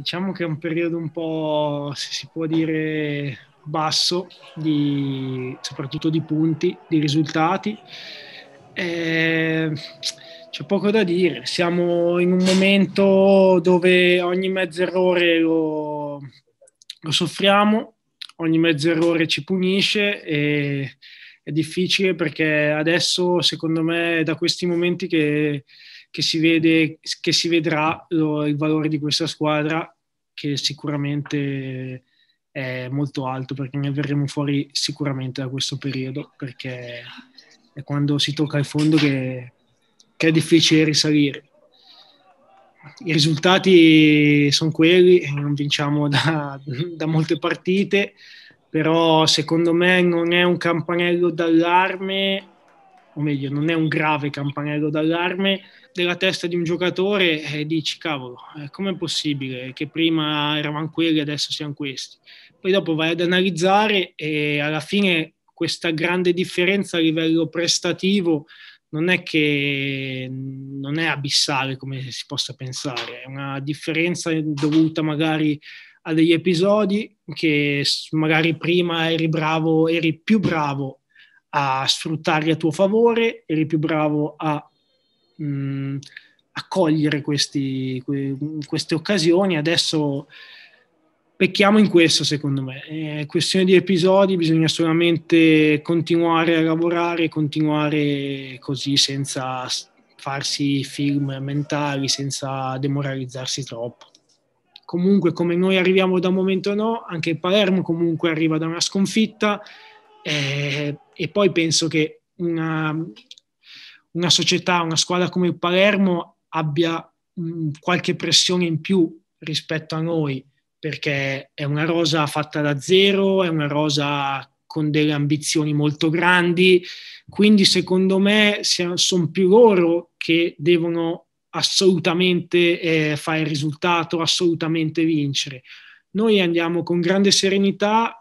diciamo che è un periodo un po', se si può dire, basso, di, soprattutto di punti, di risultati. Eh, c'è poco da dire, siamo in un momento dove ogni mezzo errore lo, lo soffriamo, ogni mezzo errore ci punisce e è difficile perché adesso secondo me è da questi momenti che che si, vede, che si vedrà lo, il valore di questa squadra che sicuramente è molto alto perché ne verremo fuori sicuramente da questo periodo perché è quando si tocca il fondo che, che è difficile risalire. I risultati sono quelli, non vinciamo da, da molte partite, però secondo me non è un campanello d'allarme o meglio, non è un grave campanello d'allarme della testa di un giocatore e eh, dici, cavolo, eh, com'è possibile che prima eravamo quelli e adesso siamo questi? Poi dopo vai ad analizzare e alla fine questa grande differenza a livello prestativo non è che non è abissale come si possa pensare, è una differenza dovuta magari a degli episodi che magari prima eri bravo, eri più bravo a sfruttarli a tuo favore, eri più bravo a, mh, mm, a cogliere questi, que, queste occasioni. Adesso pecchiamo in questo, secondo me. È questione di episodi, bisogna solamente continuare a lavorare, continuare così senza farsi film mentali, senza demoralizzarsi troppo. Comunque, come noi arriviamo da un momento no, anche il Palermo comunque arriva da una sconfitta eh, e poi penso che una, una, società, una squadra come il Palermo abbia mh, mm, qualche pressione in più rispetto a noi, perché è una rosa fatta da zero, è una rosa con delle ambizioni molto grandi, quindi secondo me sono più loro che devono assolutamente eh, fare il risultato, assolutamente vincere. Noi andiamo con grande serenità,